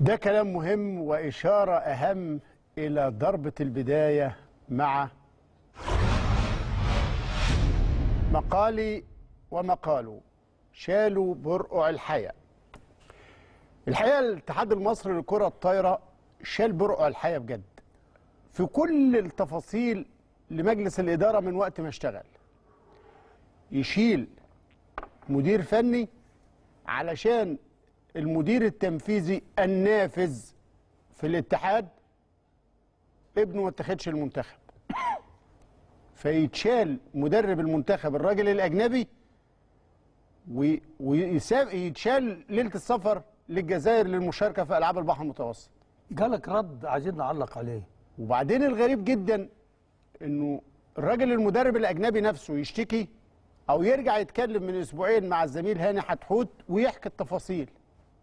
ده كلام مهم وإشارة أهم إلى ضربة البداية مع مقالي ومقاله شالوا برقع الحياة الحقيقة الاتحاد المصري للكرة الطايرة شال برقع الحياة بجد في كل التفاصيل لمجلس الإدارة من وقت ما اشتغل يشيل مدير فني علشان المدير التنفيذي النافذ في الاتحاد ابنه ما اتخذش المنتخب فيتشال مدرب المنتخب الراجل الاجنبي ويتشال ليله السفر للجزائر للمشاركه في العاب البحر المتوسط جالك رد عايزين نعلق عليه وبعدين الغريب جدا انه الراجل المدرب الاجنبي نفسه يشتكي او يرجع يتكلم من اسبوعين مع الزميل هاني حتحوت ويحكي التفاصيل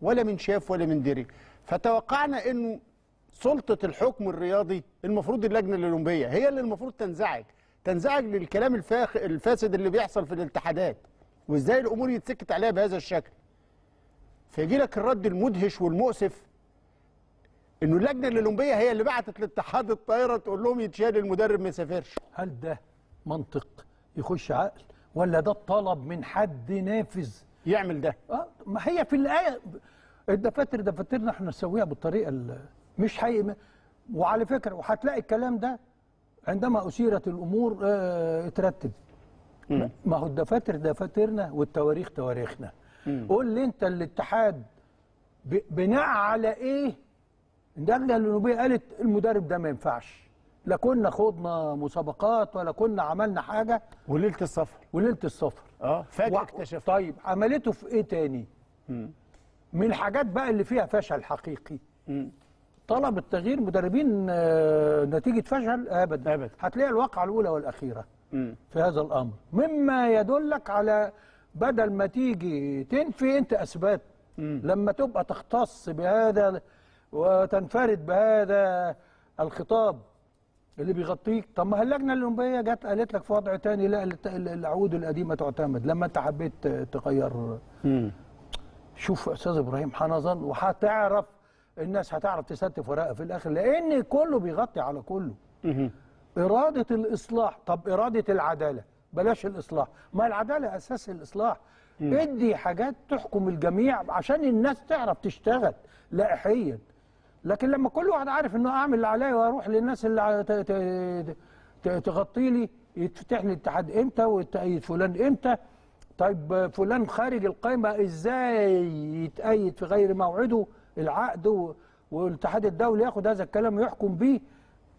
ولا من شاف ولا من دري فتوقعنا انه سلطه الحكم الرياضي المفروض اللجنه الاولمبيه هي اللي المفروض تنزعج تنزعج للكلام الفاخ الفاسد اللي بيحصل في الاتحادات وازاي الامور يتسكت عليها بهذا الشكل فيجي لك الرد المدهش والمؤسف انه اللجنه الاولمبيه هي اللي بعتت لاتحاد الطايره تقول لهم يتشال المدرب ما يسافرش هل ده منطق يخش عقل ولا ده طلب من حد نافذ يعمل ده اه ما هي في الايه الدفاتر دفاترنا احنا نسويها بالطريقه اللي مش حقيقي وعلى فكره وهتلاقي الكلام ده عندما اثيرت الامور اه اترتب ما هو الدفاتر دفاترنا والتواريخ تواريخنا قول لي انت الاتحاد بناء على ايه اللجنه الاولمبيه قالت المدرب ده ما ينفعش لا كنا خضنا مسابقات ولا كنا عملنا حاجه وليله السفر وليله السفر اه فجأة اكتشفت طيب عملته في ايه تاني؟ مم. من الحاجات بقى اللي فيها فشل حقيقي مم. طلب التغيير مدربين آه، نتيجه فشل ابدا ابدا هتلاقي الواقعه الاولى والاخيره مم. في هذا الامر مما يدلك على بدل ما تيجي تنفي انت اثبات لما تبقى تختص بهذا وتنفرد بهذا الخطاب اللي بيغطيك طب ما اللجنه الاولمبيه جت قالت لك في وضع تاني لا العقود القديمه تعتمد لما انت حبيت تغير شوف استاذ ابراهيم حنظل وهتعرف الناس هتعرف تستف ورقه في الاخر لان كله بيغطي على كله اراده الاصلاح طب اراده العداله بلاش الاصلاح ما العداله اساس الاصلاح ادي حاجات تحكم الجميع عشان الناس تعرف تشتغل لائحيا لكن لما كل واحد عارف انه اعمل اللي عليا واروح للناس اللي تغطي لي يتفتح لي الاتحاد امتى ويتأيد فلان امتى طيب فلان خارج القائمه ازاي يتأيد في غير موعده العقد والاتحاد الدولي ياخد هذا الكلام ويحكم بيه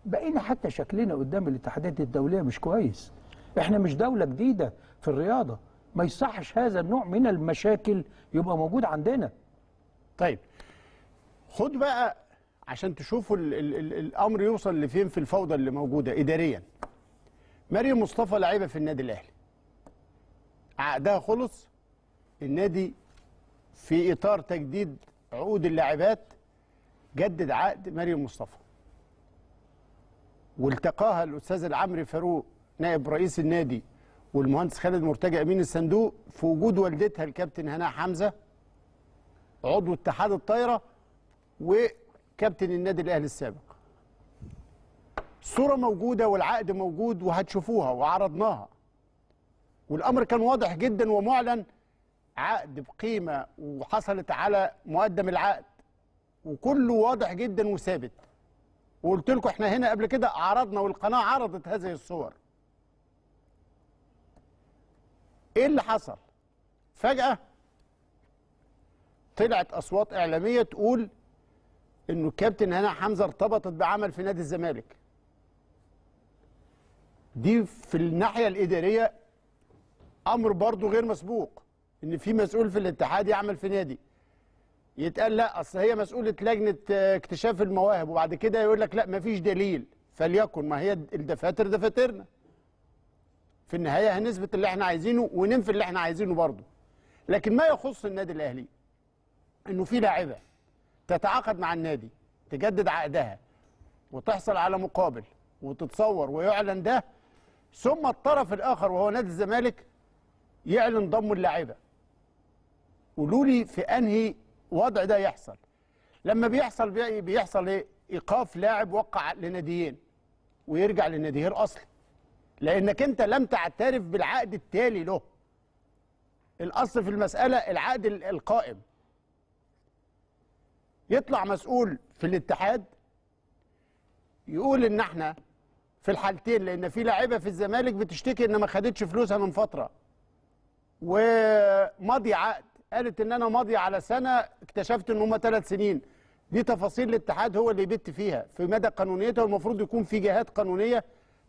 بقينا حتى شكلنا قدام الاتحادات الدوليه مش كويس احنا مش دوله جديده في الرياضه ما يصحش هذا النوع من المشاكل يبقى موجود عندنا طيب خد بقى عشان تشوفوا الـ الـ الـ الامر يوصل لفين في الفوضى اللي موجوده اداريا مريم مصطفى لعيبه في النادي الاهلي عقدها خلص النادي في اطار تجديد عقود اللاعبات جدد عقد مريم مصطفى والتقاها الاستاذ العمري فاروق نائب رئيس النادي والمهندس خالد مرتجى امين الصندوق في وجود والدتها الكابتن هناء حمزه عضو اتحاد الطايره و كابتن النادي الاهلي السابق الصوره موجوده والعقد موجود وهتشوفوها وعرضناها والامر كان واضح جدا ومعلن عقد بقيمه وحصلت على مقدم العقد وكله واضح جدا وثابت وقلت لكم احنا هنا قبل كده عرضنا والقناه عرضت هذه الصور ايه اللي حصل فجاه طلعت اصوات اعلاميه تقول انه الكابتن هنا حمزه ارتبطت بعمل في نادي الزمالك دي في الناحيه الاداريه امر برضه غير مسبوق ان في مسؤول في الاتحاد يعمل في نادي يتقال لا اصل هي مسؤوله لجنه آه، اكتشاف المواهب وبعد كده يقول لك لا مفيش دليل فليكن ما هي الدفاتر دفاترنا في النهايه هنثبت اللي احنا عايزينه وننفي اللي احنا عايزينه برضه لكن ما يخص النادي الاهلي انه في لاعبه تتعاقد مع النادي تجدد عقدها وتحصل على مقابل وتتصور ويعلن ده ثم الطرف الاخر وهو نادي الزمالك يعلن ضم اللعيبه قولوا لي في انهي وضع ده يحصل لما بيحصل بيحصل ايه ايقاف لاعب وقع لناديين ويرجع لناديه اصلا لانك انت لم تعترف بالعقد التالي له الاصل في المساله العقد القائم يطلع مسؤول في الاتحاد يقول ان احنا في الحالتين لان في لاعيبه في الزمالك بتشتكي ان ما خدتش فلوسها من فتره وماضي عقد قالت ان انا ماضي على سنه اكتشفت ان هم ثلاث سنين دي تفاصيل الاتحاد هو اللي يبت فيها في مدى قانونيتها والمفروض يكون في جهات قانونيه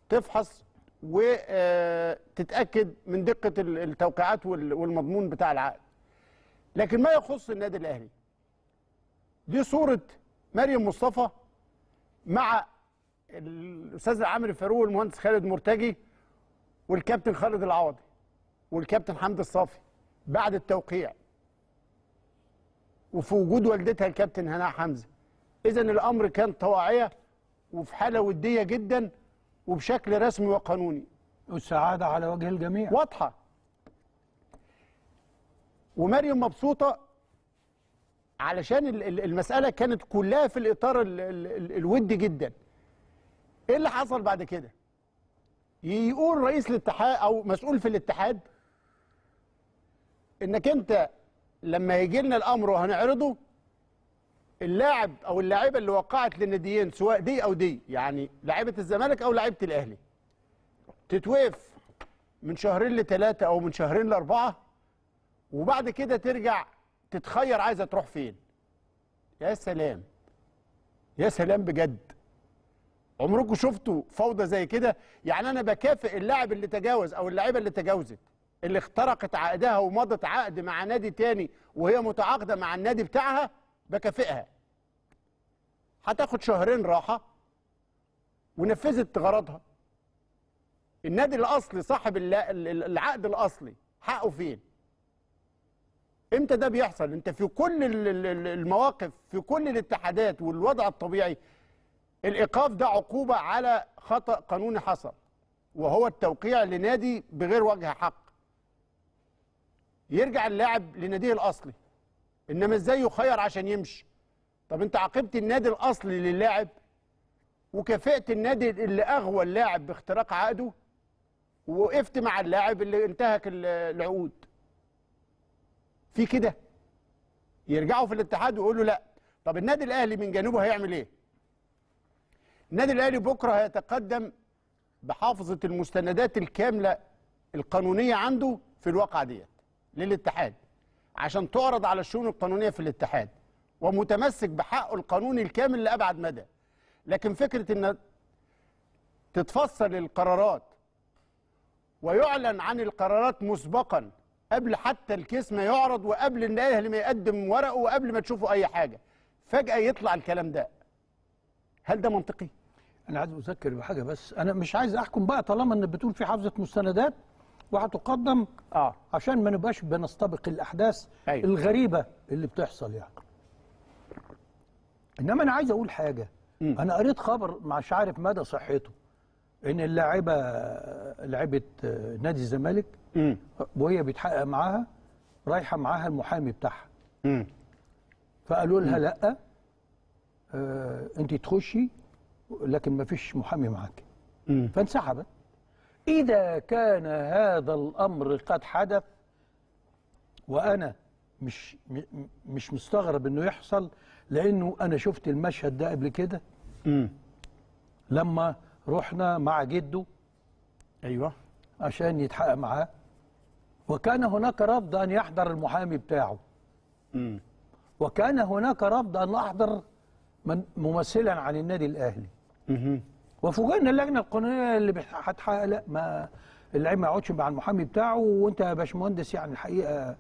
تفحص وتتاكد آه، من دقه التوقيعات والمضمون بتاع العقد لكن ما يخص النادي الاهلي دي صورة مريم مصطفى مع الأستاذ عامر فاروق والمهندس خالد مرتجي والكابتن خالد العوضي والكابتن حمد الصافي بعد التوقيع وفي وجود والدتها الكابتن هناء حمزه اذا الامر كان طواعيه وفي حاله وديه جدا وبشكل رسمي وقانوني والسعاده على وجه الجميع واضحه ومريم مبسوطه علشان المسألة كانت كلها في الإطار الودي جدا إيه اللي حصل بعد كده يقول رئيس الاتحاد أو مسؤول في الاتحاد إنك أنت لما يجي لنا الأمر وهنعرضه اللاعب أو اللاعبة اللي وقعت للناديين سواء دي أو دي يعني لاعبة الزمالك أو لاعبة الأهلي تتوقف من شهرين لثلاثة أو من شهرين لأربعة وبعد كده ترجع تتخير عايزه تروح فين يا سلام يا سلام بجد عمركم شفتوا فوضى زي كده يعني انا بكافئ اللاعب اللي تجاوز او اللاعيبه اللي تجاوزت اللي اخترقت عقدها ومضت عقد مع نادي تاني وهي متعاقده مع النادي بتاعها بكافئها هتاخد شهرين راحه ونفذت غرضها النادي الاصلي صاحب العقد الاصلي حقه فين امتى ده بيحصل انت في كل المواقف في كل الاتحادات والوضع الطبيعي الايقاف ده عقوبه على خطا قانوني حصل وهو التوقيع لنادي بغير وجه حق يرجع اللاعب لناديه الاصلي انما ازاي يخير عشان يمشي طب انت عاقبت النادي الاصلي للاعب وكافئت النادي اللي اغوى اللاعب باختراق عقده ووقفت مع اللاعب اللي انتهك العقود في كده يرجعوا في الاتحاد ويقولوا لا طب النادي الاهلي من جنوبه هيعمل ايه النادي الاهلي بكره هيتقدم بحافظه المستندات الكامله القانونيه عنده في الواقعه ديت للاتحاد عشان تعرض على الشؤون القانونيه في الاتحاد ومتمسك بحقه القانوني الكامل لابعد مدى لكن فكره ان تتفصل القرارات ويعلن عن القرارات مسبقا قبل حتى الكيس ما يعرض وقبل الاهلي ما يقدم ورقه وقبل ما تشوفوا اي حاجه فجاه يطلع الكلام ده هل ده منطقي انا عايز اذكر بحاجه بس انا مش عايز احكم بقى طالما ان بتقول في حافظه مستندات وهتقدم اه عشان ما نبقاش بنستبق الاحداث أيوة. الغريبه اللي بتحصل يعني انما انا عايز اقول حاجه م. انا قريت خبر مش عارف مدى صحته ان اللاعبه لعبت نادي الزمالك وهي بيتحقق معاها رايحه معاها المحامي بتاعها فقالوا لها لا آه، انت تخشي لكن ما فيش محامي معاك فانسحبت اذا كان هذا الامر قد حدث وانا مش مش مستغرب انه يحصل لانه انا شفت المشهد ده قبل كده لما رحنا مع جده ايوه عشان يتحقق معاه وكان هناك رفض ان يحضر المحامي بتاعه امم وكان هناك رفض ان احضر من ممثلا عن النادي الاهلي امم وفوجئنا اللجنه القانونيه اللي هتحقق لا ما اللعيب ما يقعدش مع المحامي بتاعه وانت يا باشمهندس يعني الحقيقه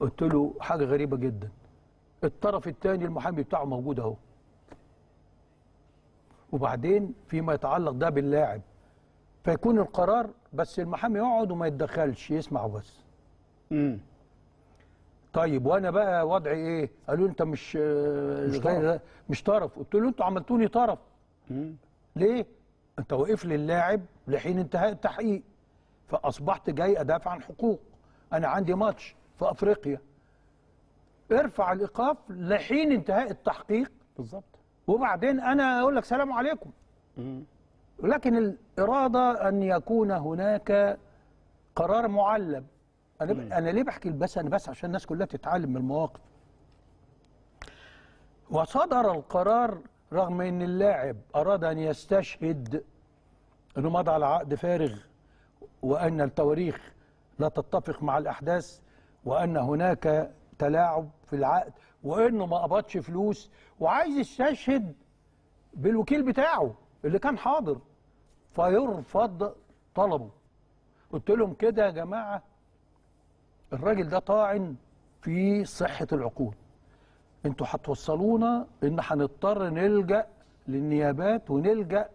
قلت له حاجه غريبه جدا الطرف الثاني المحامي بتاعه موجود اهو وبعدين فيما يتعلق ده باللاعب فيكون القرار بس المحامي يقعد وما يتدخلش يسمع بس امم طيب وانا بقى وضعي ايه قالوا انت مش آه، مش طرف مش طرف قلت له انتوا عملتوني طرف مم. ليه انت واقف لي اللاعب لحين انتهاء التحقيق فاصبحت جاي ادافع عن حقوق انا عندي ماتش في افريقيا ارفع الايقاف لحين انتهاء التحقيق بالظبط وبعدين انا اقول لك سلام عليكم لكن الاراده ان يكون هناك قرار معلم انا انا ليه بحكي بس انا بس عشان الناس كلها تتعلم من المواقف وصدر القرار رغم ان اللاعب اراد ان يستشهد انه مضى على عقد فارغ وان التواريخ لا تتفق مع الاحداث وان هناك تلاعب في العقد وانه ما قبضش فلوس وعايز يستشهد بالوكيل بتاعه اللي كان حاضر فيرفض طلبه قلت لهم كده يا جماعه الراجل ده طاعن في صحه العقود انتوا هتوصلونا ان هنضطر نلجا للنيابات ونلجا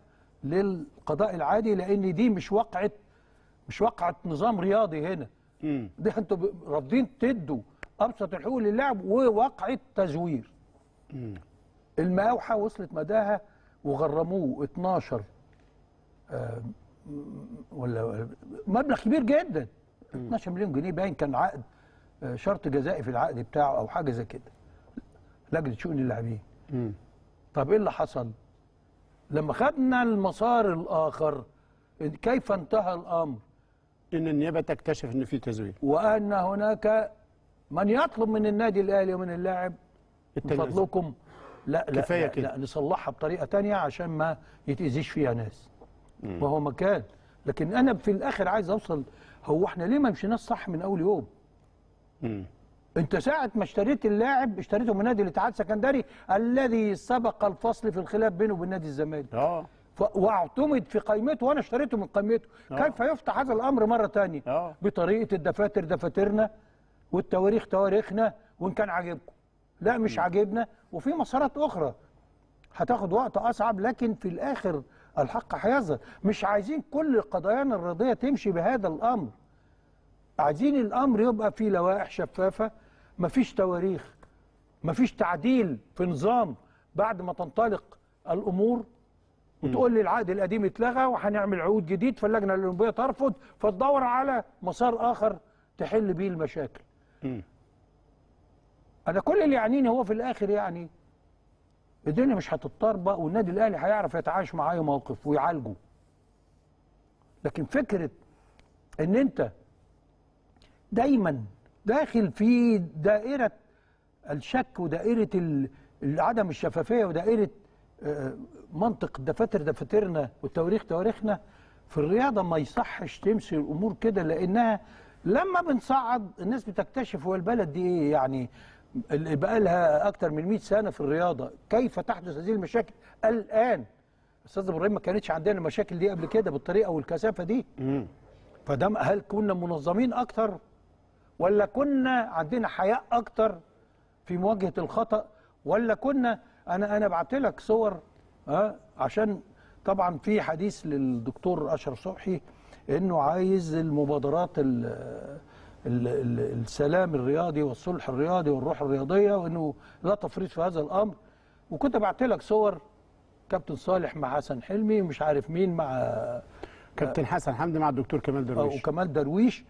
للقضاء العادي لان دي مش واقعه مش واقعه نظام رياضي هنا دي انتوا رافضين تدوا ابسط الحقوق للاعب ووقعه تزوير الماوحه وصلت مداها وغرموه 12 آه ولا مبلغ كبير جدا 12 مليون جنيه باين كان عقد آه، شرط جزائي في العقد بتاعه او حاجه زي كده لجنه شؤون اللاعبين طب ايه اللي حصل لما خدنا المسار الاخر كيف انتهى الامر ان النيابه تكتشف ان في تزوير وان هناك من يطلب من النادي الاهلي ومن اللاعب من فضلكم لا لا, كفاية لا, كده. لا نصلحها بطريقه تانية عشان ما يتاذيش فيها ناس مم. وهو مكان لكن انا في الاخر عايز اوصل هو احنا ليه ما مشيناش صح من اول يوم مم. انت ساعه ما اشتريت اللاعب اشتريته من نادي الاتحاد السكندري الذي سبق الفصل في الخلاف بينه وبين نادي الزمالك اه واعتمد في قيمته وانا اشتريته من قيمته آه. كيف يفتح هذا الامر مره ثانيه آه. بطريقه الدفاتر دفاترنا والتواريخ تواريخنا وان كان عاجبكم لا مش عاجبنا وفي مسارات اخرى هتاخد وقت اصعب لكن في الاخر الحق هيظهر مش عايزين كل قضايانا الرضيه تمشي بهذا الامر عايزين الامر يبقى فيه لوائح شفافه مفيش تواريخ مفيش تعديل في نظام بعد ما تنطلق الامور وتقول لي العقد القديم اتلغى وهنعمل عقود جديد فاللجنه الاولمبيه ترفض فتدور على مسار اخر تحل بيه المشاكل م. انا كل اللي يعنيني هو في الاخر يعني الدنيا مش هتضطر بقى والنادي الاهلي هيعرف يتعايش مع اي موقف ويعالجه لكن فكره ان انت دايما داخل في دائره الشك ودائره عدم الشفافيه ودائره آه، منطق دفاتر دفاترنا والتواريخ تواريخنا في الرياضه ما يصحش تمشي الامور كده لانها لما بنصعد الناس بتكتشف هو البلد دي ايه يعني اللي بقى لها اكتر من 100 سنه في الرياضه كيف تحدث هذه المشاكل الان استاذ ابراهيم ما كانتش عندنا المشاكل دي قبل كده بالطريقه والكثافه دي فده هل كنا منظمين اكتر ولا كنا عندنا حياء اكتر في مواجهه الخطا ولا كنا انا انا بعت لك صور ها آه، عشان طبعا في حديث للدكتور اشرف صبحي انه عايز المبادرات السلام الرياضي والصلح الرياضي والروح الرياضيه وانه لا تفريط في هذا الامر وكنت بعت لك صور كابتن صالح مع حسن حلمي ومش عارف مين مع كابتن حسن حمدي مع الدكتور كمال درويش وكمال درويش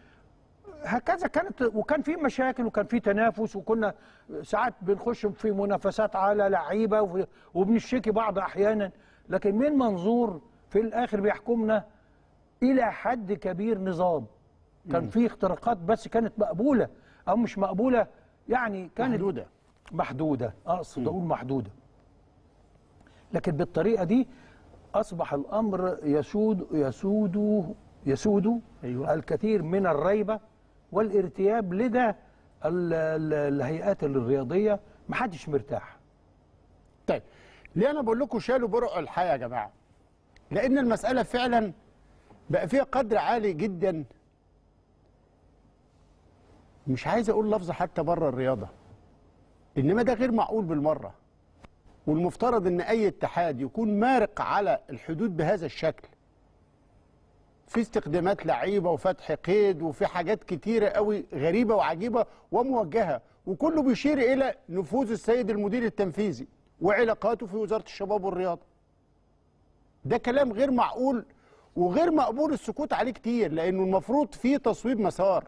هكذا كانت وكان في مشاكل وكان في تنافس وكنا ساعات بنخش في منافسات على لعيبه وبنشتكي بعض احيانا لكن من منظور في الاخر بيحكمنا إلى حد كبير نظام كان في اختراقات بس كانت مقبولة أو مش مقبولة يعني كانت محدودة محدودة آه، أقصد أقول محدودة لكن بالطريقة دي أصبح الأمر يسود يسود يسود أيوة. الكثير من الريبة والارتياب لدى الهيئات الرياضية محدش مرتاح طيب ليه أنا بقول لكم شالوا برق الحياة يا جماعة لأن المسألة فعلا بقى فيها قدر عالي جدا مش عايز اقول لفظ حتى بره الرياضه انما ده غير معقول بالمره والمفترض ان اي اتحاد يكون مارق على الحدود بهذا الشكل في استخدامات لعيبه وفتح قيد وفي حاجات كتيره قوي غريبه وعجيبه وموجهه وكله بيشير الى نفوذ السيد المدير التنفيذي وعلاقاته في وزاره الشباب والرياضه ده كلام غير معقول وغير مقبول السكوت عليه كتير لانه المفروض في تصويب مسار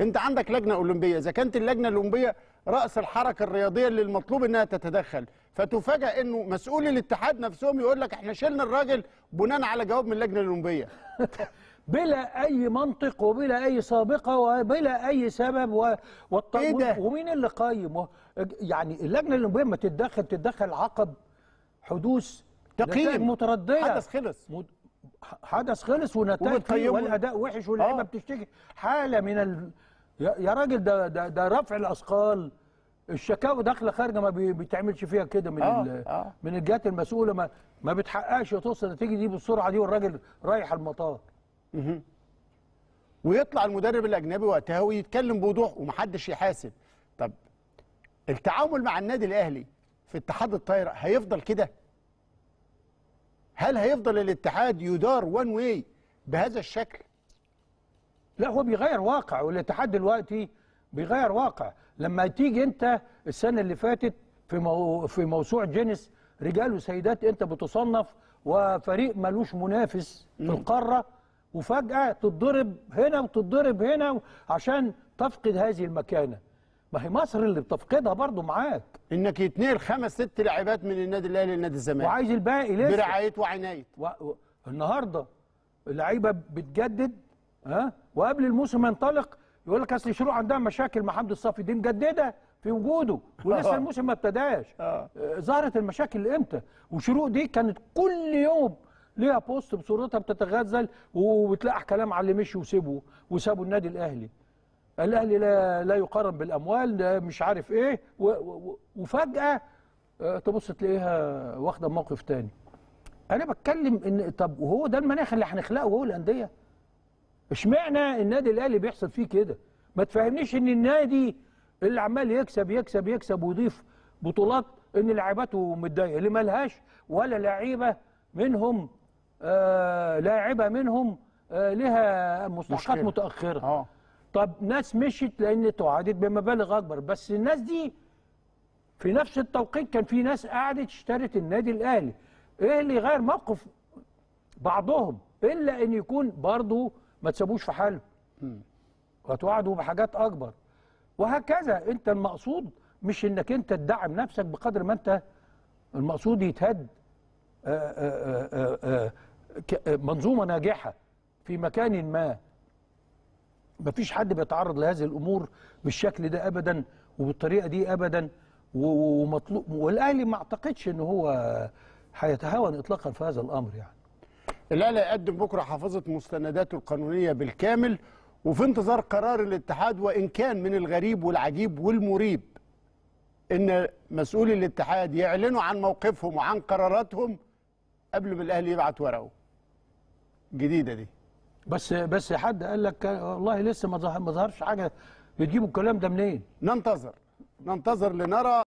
انت عندك لجنه اولمبيه اذا كانت اللجنه الاولمبيه راس الحركه الرياضيه اللي المطلوب انها تتدخل فتفاجئ انه مسؤول الاتحاد نفسهم يقول لك احنا شلنا الراجل بناء على جواب من اللجنه الاولمبيه بلا اي منطق وبلا اي سابقه وبلا اي سبب و... والط... إيه ده؟ ومين اللي قايم و... يعني اللجنه الاولمبيه ما تتدخل تتدخل عقب حدوث تقييم مترديه حدث خلص حدث خلص ونتائج والاداء وحش آه. واللعيبه آه. بتشتكي حاله من ال... يا راجل ده ده, ده رفع الاثقال الشكاوى داخله خارجه ما بيتعملش فيها كده من آه. آه. من الجهات المسؤوله ما ما بتحققش توصل النتيجه دي بالسرعه دي والراجل رايح المطار مه. ويطلع المدرب الاجنبي وقتها ويتكلم بوضوح ومحدش يحاسب طب التعامل مع النادي الاهلي في اتحاد الطايره هيفضل كده هل هيفضل الاتحاد يدار وان واي بهذا الشكل لا هو بيغير واقع والاتحاد دلوقتي بيغير واقع لما تيجي انت السنه اللي فاتت في مو في موسوعه جينيس رجال وسيدات انت بتصنف وفريق ملوش منافس في القاره وفجاه تتضرب هنا وتتضرب هنا عشان تفقد هذه المكانه ما هي مصر اللي بتفقدها برضه معاك انك يتنقل خمس ست لعيبات من النادي الاهلي لنادي الزمالك وعايز الباقي لسه برعايه وعنايه و... و... النهارده اللعيبه بتجدد ها وقبل الموسم ينطلق يقول لك اصل شروع عندها مشاكل مع حمد الصافي دي مجدده في وجوده ولسه آه. الموسم ما ابتداش آه. آه، ظهرت المشاكل امتى وشروق دي كانت كل يوم ليها بوست بصورتها بتتغزل وبتلاقح كلام على اللي مشي وسيبه وسابوا النادي الاهلي الاهلي لا, لا يقارن بالاموال لا مش عارف ايه وفجاه آه، تبص تلاقيها واخده موقف تاني انا بتكلم ان طب وهو ده المناخ اللي هنخلقه هو الانديه اشمعنى النادي الاهلي بيحصل فيه كده ما تفهمنيش ان النادي اللي عمال يكسب يكسب يكسب ويضيف بطولات ان لعيبته متضايقه اللي مالهاش ولا لعيبه منهم آه لاعبه منهم آه لها مستحقات متاخره آه. طب ناس مشيت لان تعادت بمبالغ اكبر بس الناس دي في نفس التوقيت كان في ناس قعدت اشترت النادي الاهلي ايه اللي غير موقف بعضهم الا ان يكون برضه ما تسابوش في حاله وتوعدوا بحاجات اكبر وهكذا انت المقصود مش انك انت تدعم نفسك بقدر ما انت المقصود يتهد آه، آه، آه، منظومه ناجحه في مكان ما مفيش حد بيتعرض لهذه الامور بالشكل ده ابدا وبالطريقه دي ابدا ومطلوب والاهلي ما اعتقدش ان هو هيتهاون اطلاقا في هذا الامر يعني الاهلي هيقدم بكره حافظه مستنداته القانونيه بالكامل وفي انتظار قرار الاتحاد وان كان من الغريب والعجيب والمريب ان مسؤولي الاتحاد يعلنوا عن موقفهم وعن قراراتهم قبل ما الاهلي يبعت ورقه جديده دي بس بس حد قال لك والله لسه ما ظهرش حاجه بتجيبوا الكلام ده منين ننتظر ننتظر لنرى